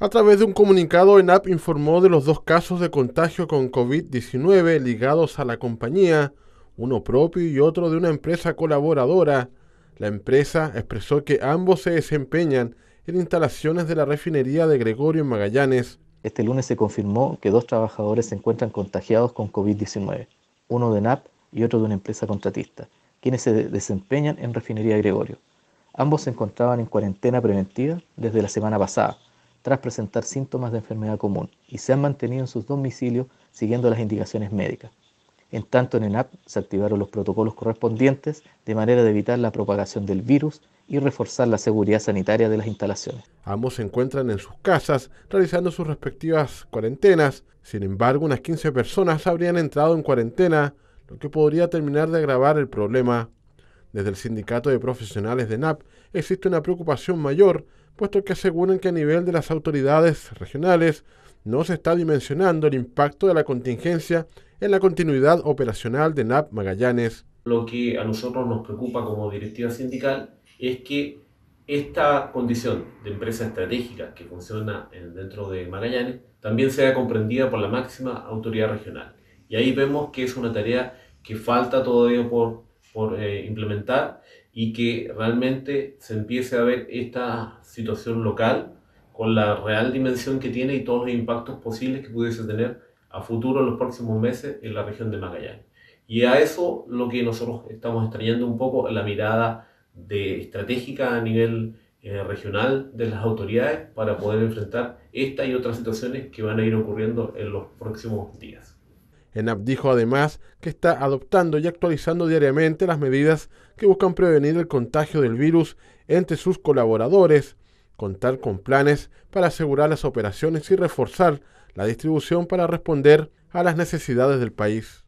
A través de un comunicado, ENAP informó de los dos casos de contagio con COVID-19 ligados a la compañía, uno propio y otro de una empresa colaboradora. La empresa expresó que ambos se desempeñan en instalaciones de la refinería de Gregorio en Magallanes. Este lunes se confirmó que dos trabajadores se encuentran contagiados con COVID-19, uno de ENAP y otro de una empresa contratista, quienes se desempeñan en refinería de Gregorio. Ambos se encontraban en cuarentena preventiva desde la semana pasada tras presentar síntomas de enfermedad común y se han mantenido en sus domicilios siguiendo las indicaciones médicas. En tanto, en el ENAP se activaron los protocolos correspondientes de manera de evitar la propagación del virus y reforzar la seguridad sanitaria de las instalaciones. Ambos se encuentran en sus casas realizando sus respectivas cuarentenas. Sin embargo, unas 15 personas habrían entrado en cuarentena, lo que podría terminar de agravar el problema desde el sindicato de profesionales de NAP existe una preocupación mayor, puesto que aseguran que a nivel de las autoridades regionales no se está dimensionando el impacto de la contingencia en la continuidad operacional de NAP Magallanes. Lo que a nosotros nos preocupa como directiva sindical es que esta condición de empresa estratégica que funciona dentro de Magallanes también sea comprendida por la máxima autoridad regional. Y ahí vemos que es una tarea que falta todavía por por eh, implementar y que realmente se empiece a ver esta situación local con la real dimensión que tiene y todos los impactos posibles que pudiese tener a futuro en los próximos meses en la región de Magallanes. Y a eso lo que nosotros estamos extrañando un poco la mirada de estratégica a nivel eh, regional de las autoridades para poder enfrentar esta y otras situaciones que van a ir ocurriendo en los próximos días. Enab dijo además que está adoptando y actualizando diariamente las medidas que buscan prevenir el contagio del virus entre sus colaboradores, contar con planes para asegurar las operaciones y reforzar la distribución para responder a las necesidades del país.